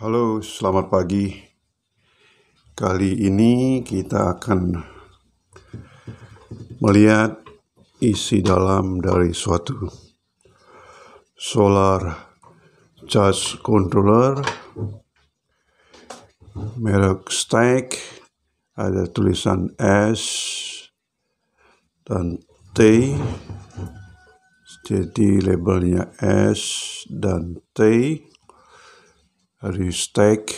Halo, selamat pagi. Kali ini kita akan melihat isi dalam dari suatu solar charge controller merek steak ada tulisan S dan T jadi labelnya S dan T dari steak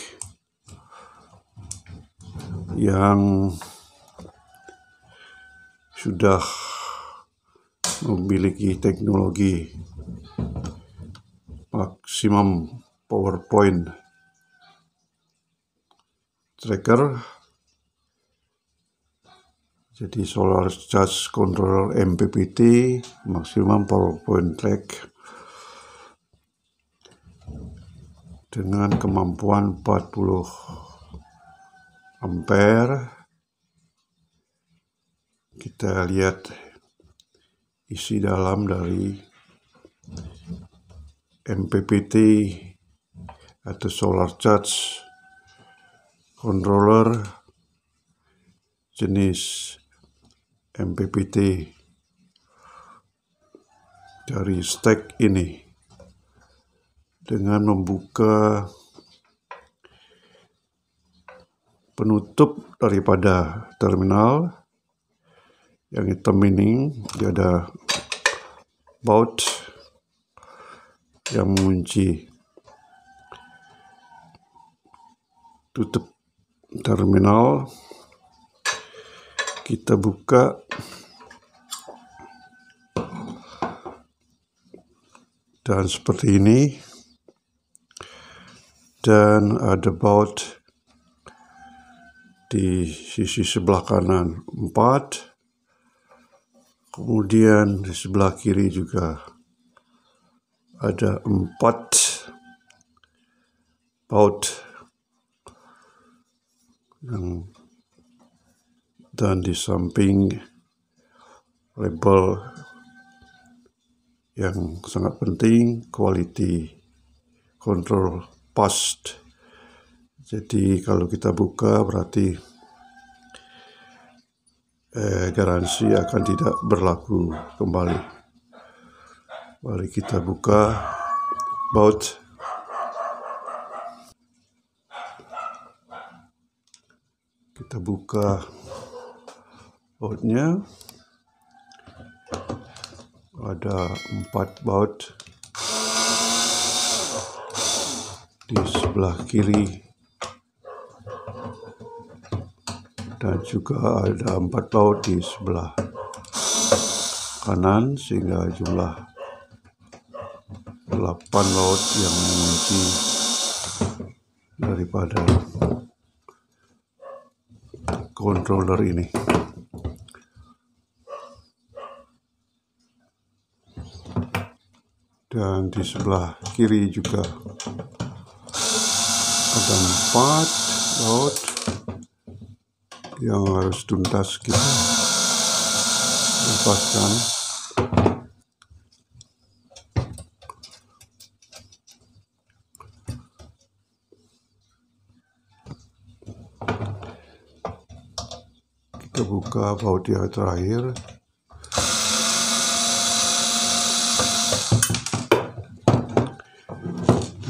yang sudah memiliki teknologi maksimum PowerPoint tracker jadi solar charge controller MPPT maksimum power point track dengan kemampuan 40 ampere kita lihat isi dalam dari MPPT atau solar charge controller jenis MPPT dari stack ini dengan membuka penutup daripada terminal yang hitam ini dia ada baut yang mengunci tutup terminal kita buka dan seperti ini dan ada baut di sisi sebelah kanan 4 kemudian di sebelah kiri juga ada 4 baut yang dan di samping label yang sangat penting quality control past jadi kalau kita buka berarti eh, garansi akan tidak berlaku kembali. Mari kita buka baut kita buka bautnya ada empat baut di sebelah kiri dan juga ada empat baut di sebelah kanan sehingga jumlah delapan baut yang mengunci daripada controller ini. Dan di sebelah kiri juga ada empat laut yang harus tuntas kita lepaskan. ke baut yang terakhir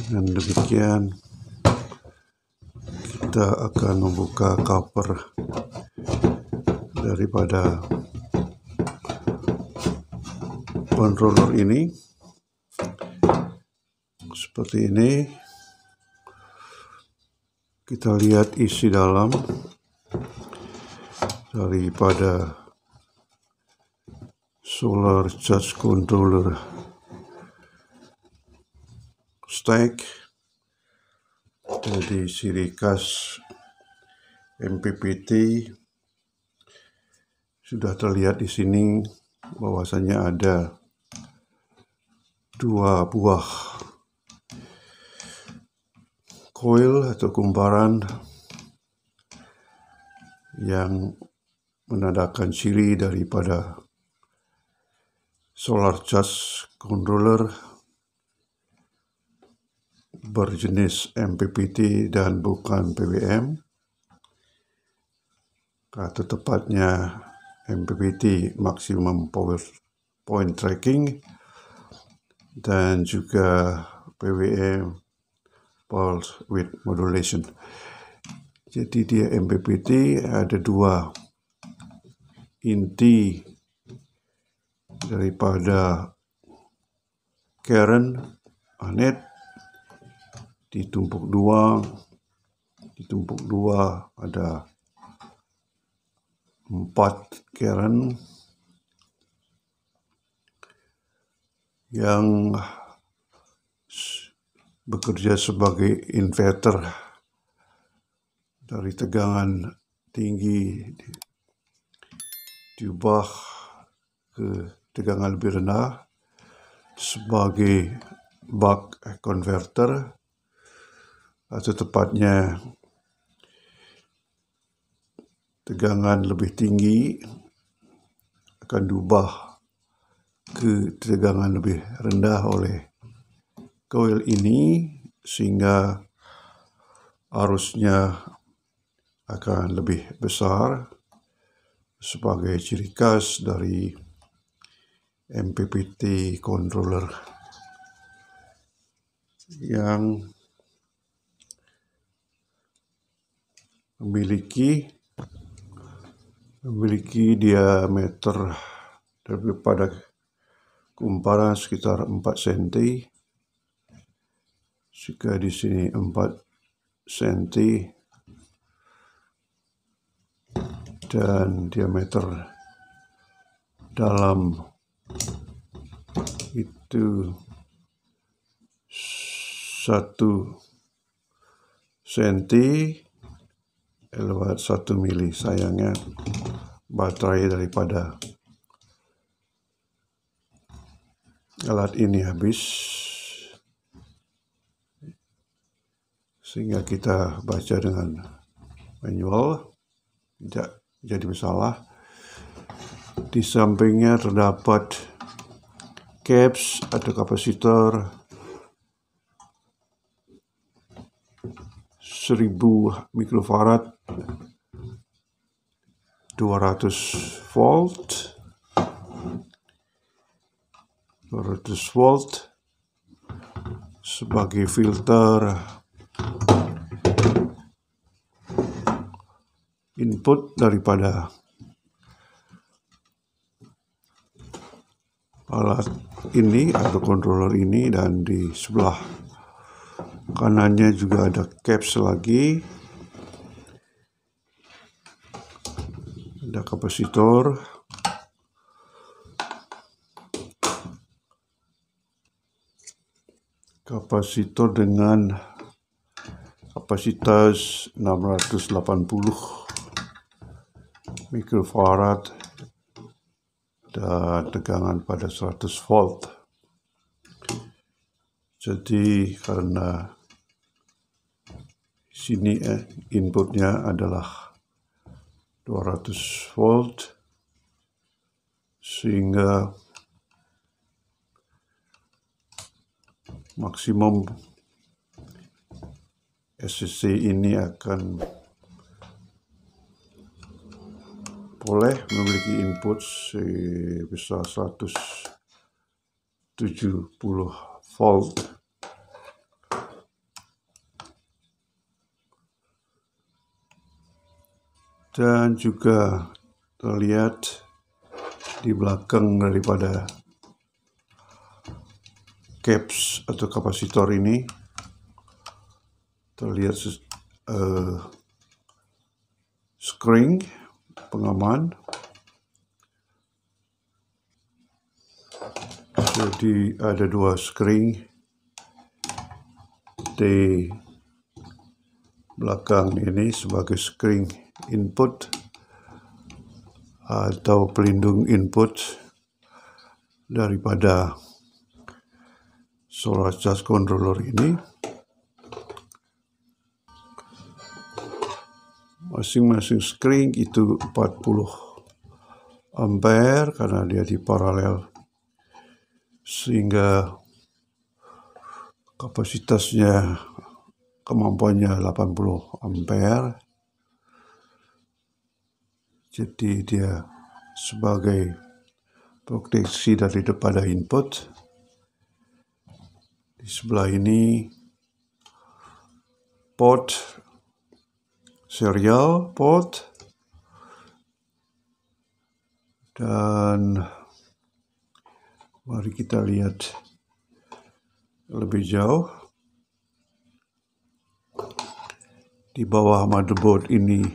dan demikian kita akan membuka cover daripada controller ini seperti ini kita lihat isi dalam daripada solar charge controller stack jadi siri khas MPPT sudah terlihat di sini bahwasannya ada dua buah coil atau kumparan yang menandakan ciri daripada solar charge controller berjenis MPPT dan bukan PWM atau tepatnya MPPT maximum power point tracking dan juga PWM pulse width modulation jadi dia MPPT ada dua inti daripada Karen, Anet, ditumpuk dua, ditumpuk dua ada empat Karen yang bekerja sebagai inverter dari tegangan tinggi diubah ke tegangan lebih rendah sebagai buck converter atau tepatnya tegangan lebih tinggi akan diubah ke tegangan lebih rendah oleh coil ini sehingga arusnya akan lebih besar sebagai ciri khas dari MPPT controller yang memiliki memiliki diameter daripada kumparan sekitar 4 cm jika di sini 4 cm dan diameter dalam itu satu senti lewat satu mili sayangnya baterai daripada alat ini habis sehingga kita baca dengan manual tidak jadi masalah. Di sampingnya terdapat caps atau kapasitor 1000 mikrofarad 200 volt 200 volt sebagai filter input daripada alat ini atau controller ini dan di sebelah kanannya juga ada caps lagi ada kapasitor kapasitor dengan kapasitas 680 Mikrofarad dan tegangan pada 100 volt. Jadi karena sini eh, inputnya adalah 200 volt sehingga maksimum SCC ini akan oleh memiliki input sebesar 170 volt dan juga terlihat di belakang daripada caps atau kapasitor ini terlihat uh, screen pengaman jadi ada dua screen di belakang ini sebagai screen input atau pelindung input daripada solar charge controller ini masing-masing screen itu 40 ampere karena dia di paralel sehingga kapasitasnya kemampuannya 80 ampere jadi dia sebagai proteksi dari daripada input di sebelah ini port serial port dan mari kita lihat lebih jauh di bawah motherboard ini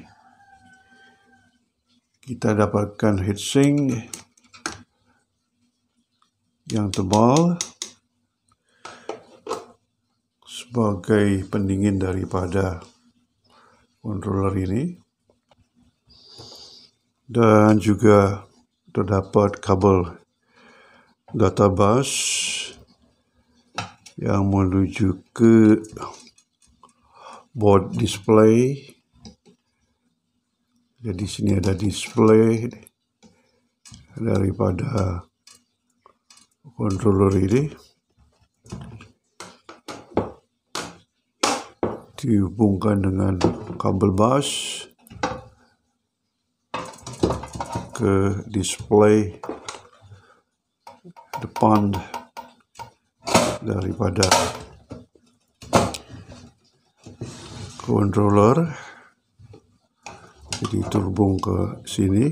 kita dapatkan heatsink yang tebal sebagai pendingin daripada controller ini dan juga terdapat kabel data bus yang menuju ke board display jadi sini ada display daripada controller ini dihubungkan dengan kabel bus ke display depan daripada controller jadi terhubung ke sini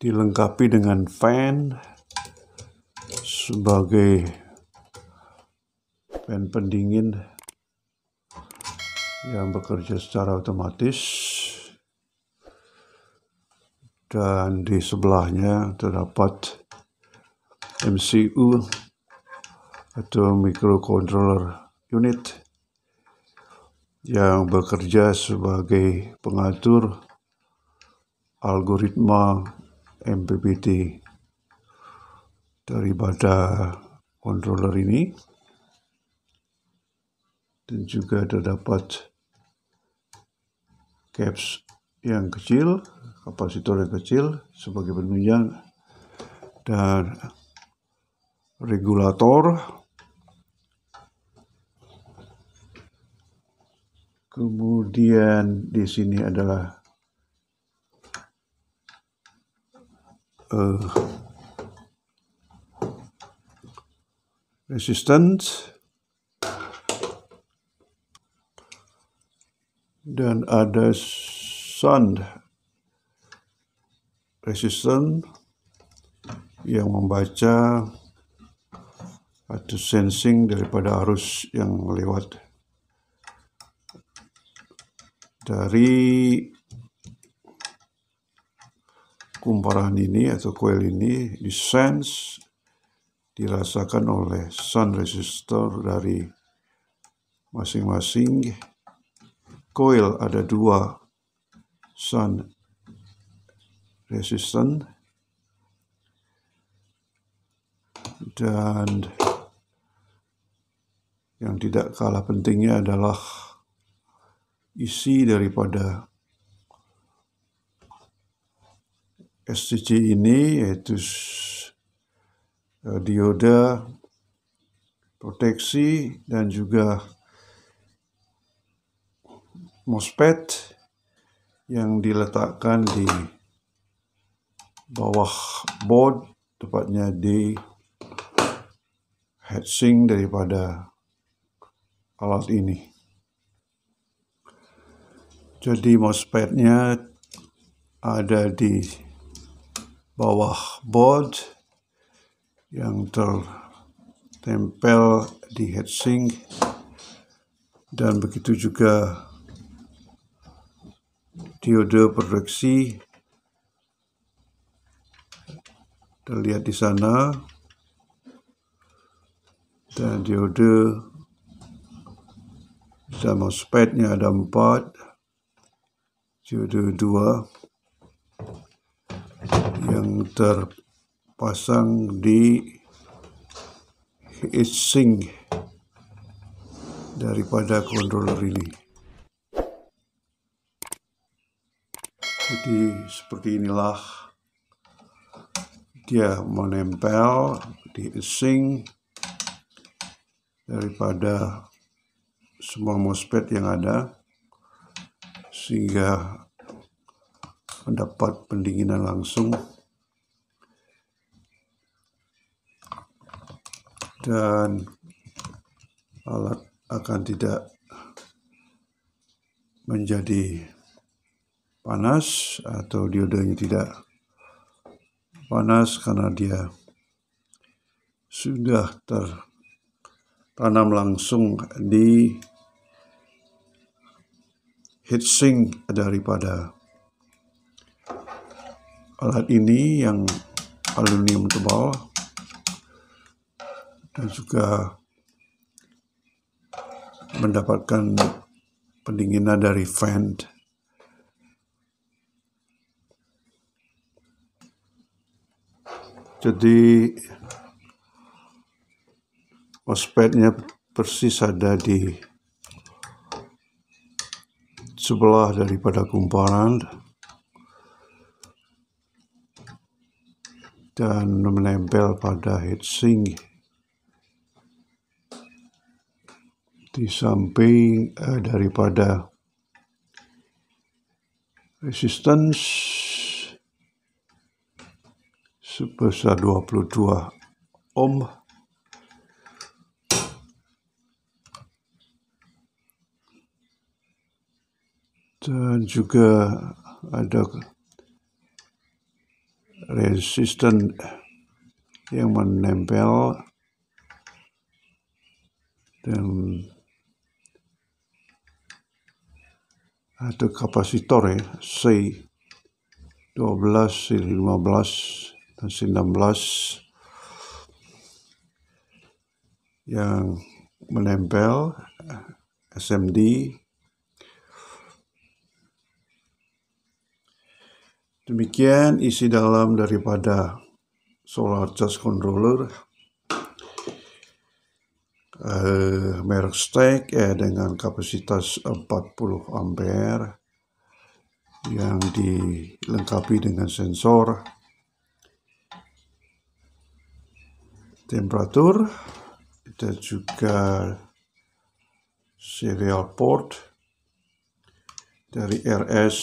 dilengkapi dengan fan sebagai pen pendingin yang bekerja secara otomatis dan di sebelahnya terdapat MCU atau microcontroller unit yang bekerja sebagai pengatur algoritma MPPT daripada controller ini dan juga terdapat caps yang kecil, kapasitor yang kecil sebagai penunjang dan regulator kemudian di sini adalah uh, resistant dan ada sound resistant yang membaca atau sensing daripada arus yang lewat dari kumparan ini atau coil ini di sense dirasakan oleh sun resistor dari masing-masing coil ada dua sun resistor dan yang tidak kalah pentingnya adalah isi e daripada stc ini yaitu Eh, dioda proteksi dan juga MOSFET yang diletakkan di bawah board tepatnya di heatsink daripada alat ini. Jadi MOSFET-nya ada di bawah board yang tertempel di heatsink dan begitu juga diode produksi terlihat di sana dan diode sama spadnya ada empat diode dua yang ter pasang di heat daripada controller ini jadi seperti inilah dia menempel di sink daripada semua MOSFET yang ada sehingga mendapat pendinginan langsung dan alat akan tidak menjadi panas atau diodanya tidak panas karena dia sudah tertanam langsung di heatsink daripada alat ini yang aluminium tebal dan juga mendapatkan pendinginan dari fan. Jadi ospetnya persis ada di sebelah daripada kumparan dan menempel pada heatsink. di samping uh, daripada resistance sebesar 22 ohm dan juga ada resisten yang menempel dan atau kapasitor ya, C 12, C 15 dan C 16 yang menempel SMD Demikian isi dalam daripada solar charge controller uh, merek stack ya dengan kapasitas 40 ampere yang dilengkapi dengan sensor temperatur dan juga serial port dari RS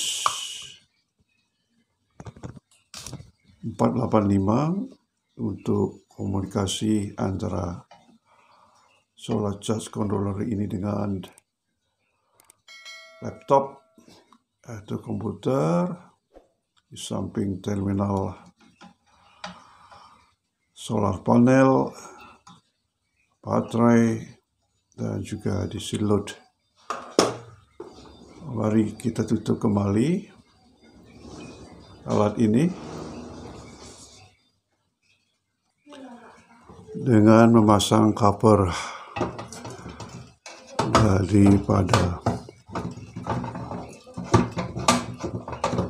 485 untuk komunikasi antara solar charge controller ini dengan laptop atau komputer di samping terminal solar panel baterai dan juga di silod. mari kita tutup kembali alat ini dengan memasang cover daripada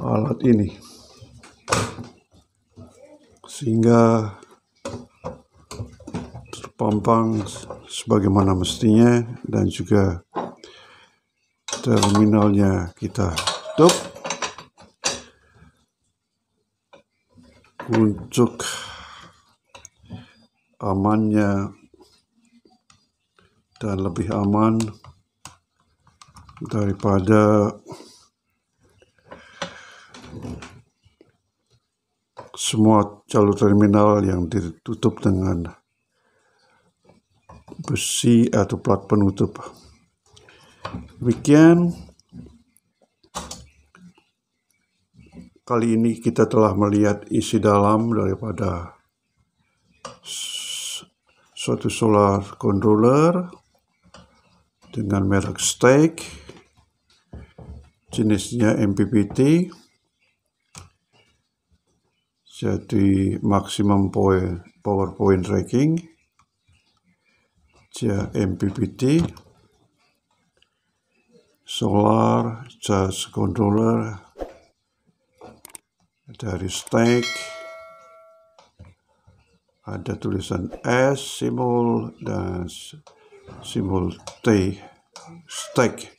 alat ini sehingga terpampang sebagaimana mestinya dan juga terminalnya kita tutup untuk amannya dan lebih aman daripada semua jalur terminal yang ditutup dengan besi atau plat penutup. Demikian kali ini kita telah melihat isi dalam daripada suatu solar controller dengan merek stake jenisnya MPPT jadi maksimum point PowerPoint tracking ja MPPT solar charge controller dari stack ada tulisan S simbol dan simbol T stack